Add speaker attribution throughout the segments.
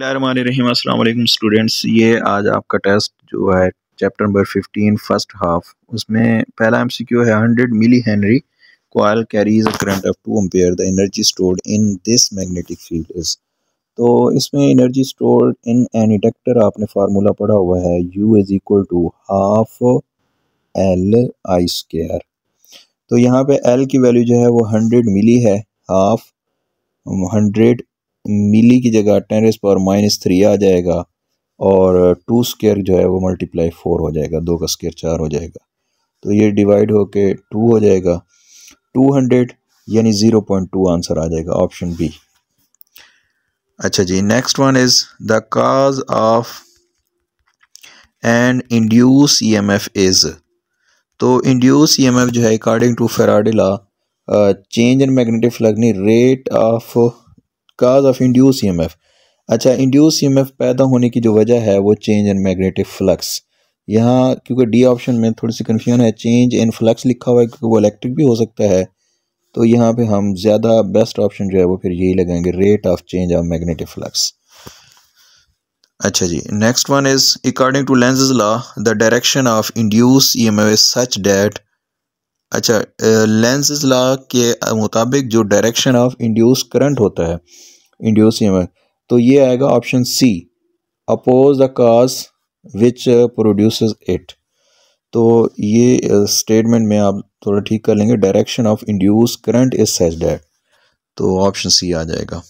Speaker 1: अस्सलाम वालेकुम स्टूडेंट्स ये आज आपका टेस्ट जो है चैप्टर नंबर 15 फर्स्ट हाफ उसमें पहला एमसीक्यू है 100 milli henry coil carries a current of 2 ampere the energy stored in this magnetic field is तो इसमें energy stored in an inductor आपने फार्मूला पढ़ा हुआ है U is equal to half L I square तो यहाँ पे एल की वैल्यू जो है वो हंड्रेड मिली है हाफ हंड्रेड मिली की जगह ten raise power minus three आ जाएगा और टू स्केयर जो है वो मल्टीप्लाई फोर हो जाएगा दो का स्केयर चार हो जाएगा तो ये डिवाइड होके टू हो जाएगा टू हंड्रेड यानी ज़ीरो पॉइंट टू आंसर आ जाएगा ऑप्शन बी अच्छा जी next one is the cause of and induced E M F is तो इंड्यूस ई एम एफ जो है according to Faraday law change in magnetic flux rate of cause of induce E अच्छा induced ई e पैदा होने की जो वजह है वो चेंज इन मैग्नेटिक फ्लक्स यहाँ क्योंकि डी ऑप्शन में थोड़ी सी कन्फ्यूजन है चेंज इन फ्लक्स लिखा हुआ है क्योंकि वो इलेक्ट्रिक भी हो सकता है तो यहाँ पे हम ज़्यादा बेस्ट ऑप्शन जो है वो फिर यही लगाएंगे rate of change of magnetic flux अच्छा जी next one is according to Lenz law the direction of induce E M F such that अच्छा लेंसेज ला के मुताबिक जो डायरेक्शन ऑफ इंड्यूस करंट होता है इंड्यूस ई तो ये आएगा option C oppose the cause which produce it तो ये स्टेटमेंट में आप थोड़ा ठीक कर लेंगे direction of induce current is such that तो ऑप्शन सी आ जाएगा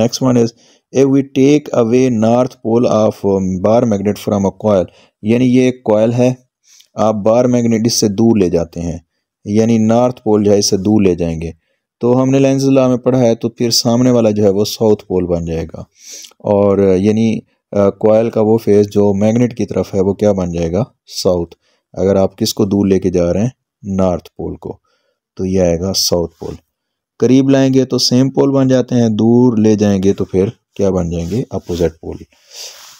Speaker 1: next one is A we take away north pole of bar magnet from a coil यानी ये एक कॉयल है आप बार मैग्नेट इससे दूर ले जाते हैं यानी नॉर्थ पोल जो है इसे दूर ले जाएंगे तो हमने ला में पढ़ा है तो फिर सामने वाला जो है वो साउथ पोल बन जाएगा और यानी कोयल का वो फेस जो मैग्नेट की तरफ है वो क्या बन जाएगा साउथ अगर आप किसको दूर लेके जा रहे हैं नॉर्थ पोल को तो ये आएगा साउथ पोल करीब लाएंगे तो सेम पोल बन जाते हैं दूर ले जाएंगे तो फिर क्या बन जाएंगे अपोजिट पोल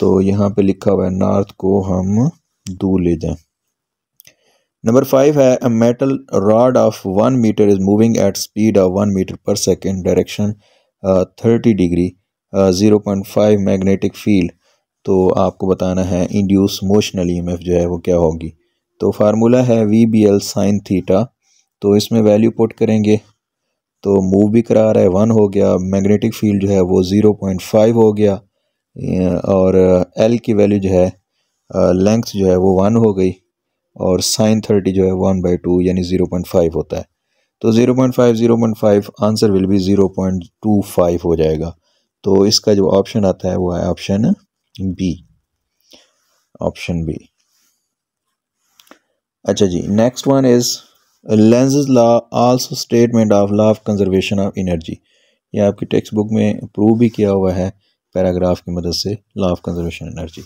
Speaker 1: तो यहाँ पे लिखा हुआ है नॉर्थ को हम दूर ले जाएं नंबर फाइव है a metal rod of one metre is moving at speed of one metre per second direction thirty degree zero point five magnetic field तो आपको बताना है इंड्यूस मोशनल ई जो है वो क्या होगी तो फार्मूला है V B L sine theta तो इसमें वैल्यू पुट करेंगे तो मूव भी करा रहा है वन हो गया मैग्नेटिक फील्ड जो है वो ज़ीरो पॉइंट फाइव हो गया और एल uh, की वैल्यू जो है लेंथ uh, जो है वो वन हो गई और साइन थर्टी जो है वन बाई टू यानी ज़ीरो पॉइंट फाइव होता है तो zero point five zero point five answer will be zero point two five हो जाएगा तो इसका जो ऑप्शन आता है वो है ऑप्शन बी ऑप्शन बी अच्छा जी next one is Lenz's law also statement of law of conservation of energy ये आपकी टेक्स्ट बुक में प्रूव भी किया हुआ है पैराग्राफ की मदद से law of conservation energy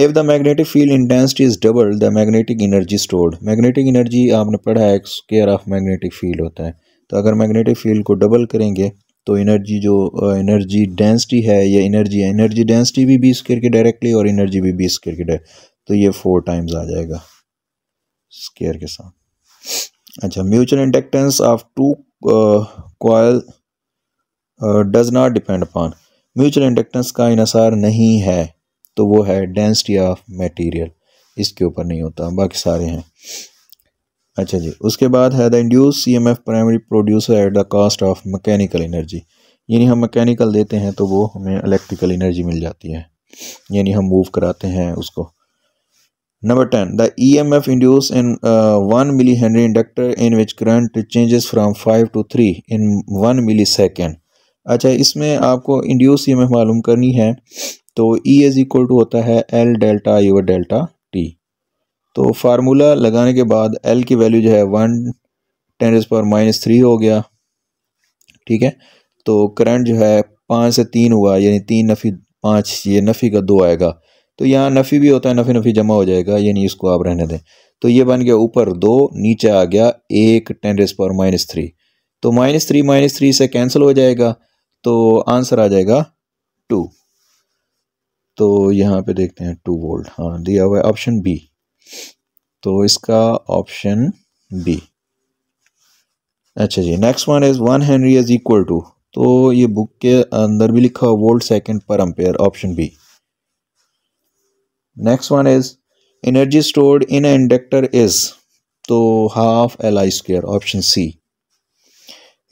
Speaker 1: if the magnetic field intensity is double the magnetic energy stored magnetic energy आपने पढ़ा है स्केयर ऑफ मैग्नेटिक फील्ड होता है तो अगर मैग्नेटिक फील्ड को डबल करेंगे तो एनर्जी जो एनर्जी डेंसिटी है या एनर्जी है एनर्जी डेंसिटी भी बीस करके डायरेक्टली और एनर्जी भी बीस करके डायरेक्ट तो ये फोर टाइम्स आ जाएगा स्केयर के साथ अच्छा mutual inductance of two coil does not depend upon mutual inductance का इनसार नहीं है तो वो है डेंसिटी ऑफ मटेरियल इसके ऊपर नहीं होता बाकी सारे हैं अच्छा जी उसके बाद है the induce C M F primary producer at the cost of mechanical energy यानी हम मकैनिकल देते हैं तो वो हमें इलेक्ट्रिकल एनर्जी मिल जाती है यानी हम मूव कराते हैं उसको number ten the E M F induce in one millihenry inductor in which current changes from five to three in one millisecond अच्छा इसमें आपको इंड्यूस ई एम एफ मालूम करनी है तो ई इज इक्वल टू होता है L delta I over delta T तो फार्मूला लगाने के बाद एल की वैल्यू जो है one ten S power minus three हो गया ठीक है तो करंट जो है पाँच से तीन हुआ यानी तीन नफ़ी पाँच ये नफ़ी का दो आएगा तो यहाँ नफ़ी भी होता है नफ़ी नफ़ी जमा हो जाएगा यानी इसको आप रहने दें तो ये बन गया ऊपर दो नीचे आ गया एक ten raise power minus three तो माइनस थ्री माइनस थ्री से कैंसिल हो जाएगा तो आंसर आ जाएगा टू तो यहाँ पे देखते हैं टू वोल्ट हाँ दिया हुआ है ऑप्शन बी तो इसका ऑप्शन बी अच्छा जी next one is one henry is equal to तो ये बुक के अंदर भी लिखा हुआ volt second per ampere option B next one is energy stored in inductor is तो half L I square option C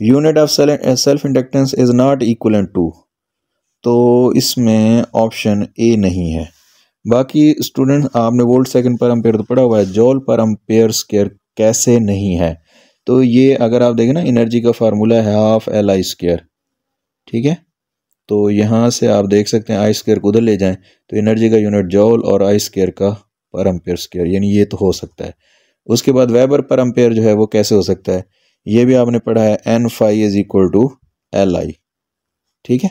Speaker 1: unit of self inductance is not equal to तो इसमें ऑप्शन ए नहीं है बाकी स्टूडेंट आपने volt second पर ampere तो पढ़ा हुआ है जॉल पर अम्पेयर स्केयर कैसे नहीं है तो ये अगर आप देखें ना एनर्जी का फार्मूला है हाफ एल आई स्केयर ठीक है तो यहाँ से आप देख सकते हैं आई स्केयर को उधर ले जाएं तो एनर्जी का यूनिट जॉल और आई स्केयर का पर अम्पेयर स्केयर यानी ये तो हो सकता है उसके बाद वेबर पर अम्पेयर जो है वो कैसे हो सकता है ये भी आपने पढ़ा है N phi is equal to L I ठीक है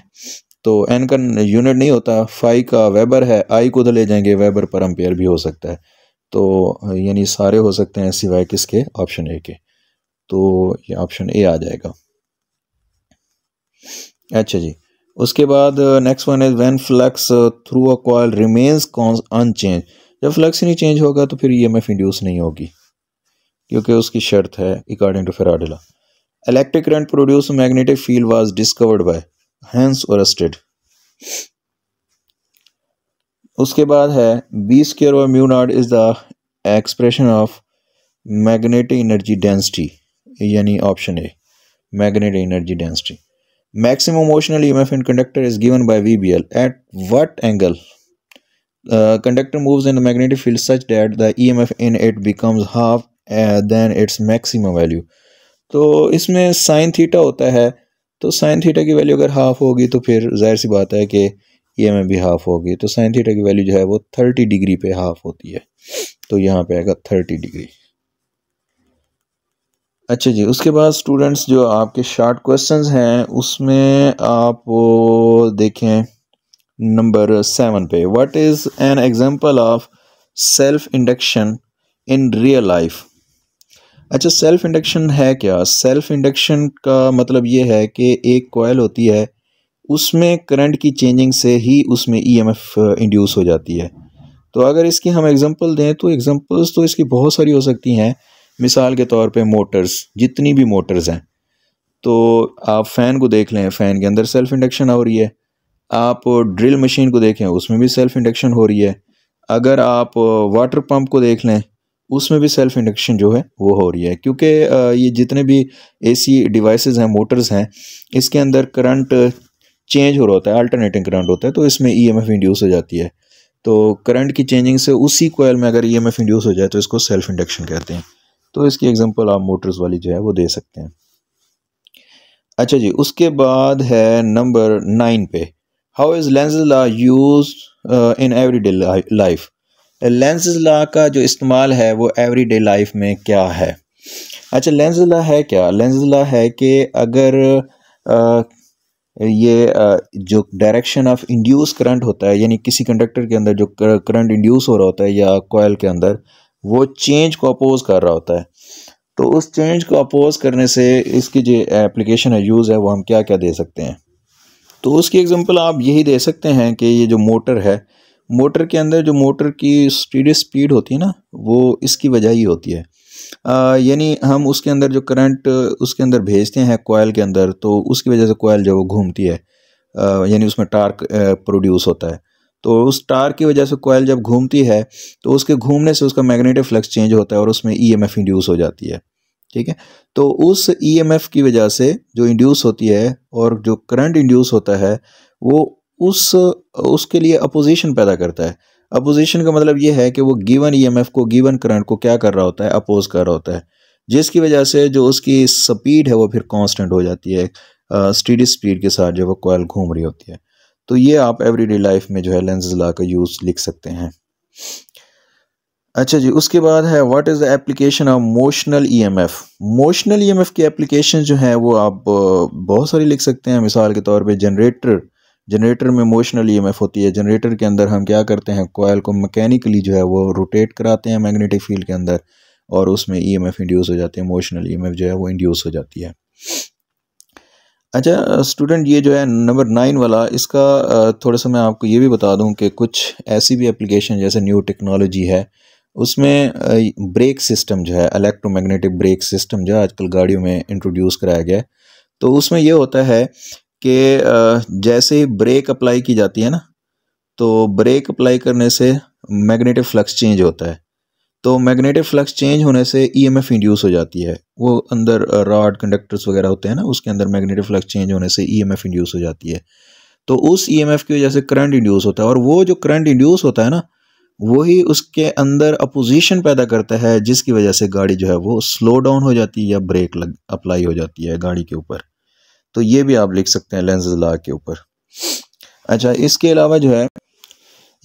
Speaker 1: तो एन का यूनिट नहीं होता फाई का वेबर है आई को उधर ले जाएंगे वेबर पर अम्पेयर भी हो सकता है तो यानी सारे हो सकते हैं सिवाय किसके ऑप्शन ए के तो ये ऑप्शन ए आ जाएगा अच्छा जी उसके बाद next one is when flux through a coil remains unchanged जब फ्लक्स नहीं चेंज होगा तो फिर ई एम एफ इंड्यूस नहीं होगी क्योंकि उसकी शर्त है according to Faraday law electric current produce magnetic field was discovered by Hans Oersted उसके बाद है B square over mu naught is the expression of magnetic energy density यानी option A magnetic energy density maximum motional E M F in conductor is given by V B L at what angle conductor move in the magnetic field such that the E M F in it becomes half then its maximum value तो इसमें sine theta होता है तो sine theta की value अगर half होगी तो फिर जाहिर सी बात है कि ई एम भी हाफ होगी तो साइन थीटा की वैल्यू जो है वो थर्टी डिग्री पे हाफ होती है तो यहाँ पे आएगा थर्टी डिग्री अच्छा जी उसके बाद स्टूडेंट्स जो आपके शार्ट क्वेश्चंस हैं उसमें आप देखें नंबर सेवन पे what is an example of self induction in real life अच्छा सेल्फ इंडक्शन है क्या सेल्फ इंडक्शन का मतलब ये है कि एक कोयल होती है उसमें करंट की चेंजिंग से ही उसमें ईएमएफ e इंड्यूस हो जाती है तो अगर इसकी हम एग्जांपल दें तो एग्जांपल्स तो इसकी बहुत सारी हो सकती हैं मिसाल के तौर पे मोटर्स जितनी भी मोटर्स हैं तो आप फ़ैन को देख लें फ़ैन के अंदर सेल्फ इंडक्शन हो रही है आप ड्रिल मशीन को देखें उसमें भी सेल्फ इंडक्शन हो रही है अगर आप वाटर पंप को देख लें उसमें भी सेल्फ इंडक्शन जो है वो हो रही है क्योंकि ये जितने भी एसी डिवाइसेस हैं मोटर्स हैं इसके अंदर करंट चेंज हो रहा होता है अल्टरनेटिंग करंट होता है तो इसमें ईएमएफ e इंड्यूस हो जाती है तो करंट की चेंजिंग से उसी कोयल में अगर ईएमएफ e इंड्यूस हो जाए तो इसको सेल्फ इंडक्शन कहते हैं तो इसकी एग्जाम्पल आप मोटर्स वाली जो है वो दे सकते हैं अच्छा जी उसके बाद है नंबर नाइन पे how is Lenz's are use in every day life Lenz law का जो इस्तेमाल है वो एवरीडे लाइफ में क्या है अच्छा लेंस ला है क्या लेंस ला है कि अगर आ, ये आ, जो डायरेक्शन ऑफ इंड्यूस करंट होता है यानी किसी कंडक्टर के अंदर जो करंट इंड्यूस हो रहा होता है या कोयल के अंदर वो चेंज को अपोज कर रहा होता है तो उस चेंज को अपोज करने से इसकी जो एप्लीकेशन है यूज़ है वो हम क्या क्या दे सकते हैं तो उसकी एग्जांपल आप यही दे सकते हैं कि ये जो मोटर है मोटर के अंदर जो मोटर की स्टीडी स्पीड होती है ना वो इसकी वजह ही होती है यानी हम उसके अंदर जो करंट उसके अंदर भेजते हैं कोयल के अंदर तो उसकी वजह से कोयल जो वो घूमती है यानी उसमें टार्क प्रोड्यूस होता है तो उस टार की वजह से कोयल जब घूमती है तो उसके घूमने से उसका मैग्नेटिक फ्लक्स चेंज होता है और उसमें ई एम एफ इंड्यूस हो जाती है ठीक है तो उस ई एम एफ की वजह से जो इंड्यूस होती है और जो करंट इंड्यूस होता है वो उस उसके लिए अपोजिशन पैदा करता है अपोजिशन का मतलब ये है कि वो गिवन ईएमएफ e को गिवन करंट को क्या कर रहा होता है अपोज कर रहा होता है जिसकी वजह से जो उसकी स्पीड है वो फिर कांस्टेंट हो जाती है स्टीडी स्पीड के साथ जो वो कॉयल घूम रही होती है तो ये आप एवरीडे लाइफ में जो है लेंस ला कर यूज़ लिख सकते हैं अच्छा जी उसके बाद है what is the application of motional EMF motional EMF की एप्लीकेशन जो है वो आप बहुत सारी लिख सकते हैं मिसाल के तौर पे जनरेटर जनरेटर में मोशनल ई होती है जनरेटर के अंदर हम क्या करते हैं कोयल को मैकेनिकली जो है वो रोटेट कराते हैं मैग्नेटिक फील्ड के अंदर और उसमें ई एम एफ इंड्यूस हो जाती है मोशनल ई एम एफ जो है वो इंड्यूस हो जाती है अच्छा स्टूडेंट ये जो है नंबर नाइन वाला इसका थोड़ा सा मैं आपको ये भी बता दूं कि कुछ ऐसी भी एप्लीकेशन जैसे न्यू टेक्नोलॉजी है उसमें ब्रेक सिस्टम जो है इलेक्ट्रोमैग्नेटिक ब्रेक सिस्टम जो है आजकल गाड़ियों में इंट्रोड्यूस कराया गया है तो उसमें यह होता है कि जैसे ब्रेक अप्लाई की जाती है ना तो ब्रेक अप्लाई करने से मैग्नेटिक फ्लक्स चेंज होता है तो मैग्नेटिक फ्लक्स चेंज होने से ईएमएफ e इंड्यूस हो जाती है वो अंदर रॉड कंडक्टर्स वगैरह होते हैं ना उसके अंदर मैग्नेटिक फ्लक्स चेंज होने से ईएमएफ e इंड्यूस हो जाती है तो उस ईएमएफ e की वजह से करंट इंड्यूस होता है और वो जो करंट इंड्यूस होता है ना वही उसके अंदर अपोजिशन पैदा करता है जिसकी वजह से गाड़ी जो है वो स्लो डाउन हो जाती है या ब्रेक लग अप्लाई हो जाती है गाड़ी के ऊपर तो ये भी आप लिख सकते हैं लेंस ला के ऊपर अच्छा इसके अलावा जो है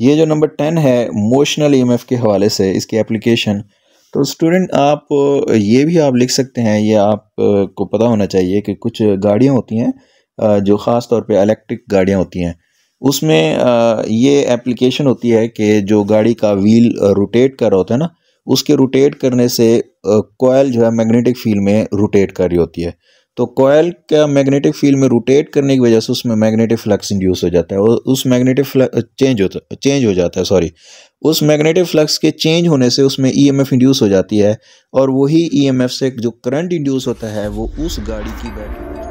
Speaker 1: ये जो नंबर टेन है मोशनल ई e के हवाले से इसकी एप्लीकेशन तो स्टूडेंट आप ये भी आप लिख सकते हैं ये आपको पता होना चाहिए कि कुछ गाड़ियाँ होती हैं जो ख़ास तौर पे इलेक्ट्रिक गाड़ियाँ होती हैं उसमें ये एप्लीकेशन होती है कि जो गाड़ी का व्हील रोटेट कर रहा होता है ना उसके रोटेट करने से कोयल जो है मैग्नेटिक फील्ड में रोटेट कर रही होती है तो कोयल का मैग्नेटिक फील्ड में रोटेट करने की वजह से उसमें मैग्नेटिक फ्लक्स इंड्यूस हो जाता है और उस मैग्नेटिक फ्ल चेंज होता चेंज हो जाता है सॉरी उस मैग्नेटिक फ्लक्स के चेंज होने से उसमें ईएमएफ e इंड्यूस हो जाती है और वही ईएमएफ e से जो करंट इंड्यूस होता है वो उस गाड़ी की बैटरी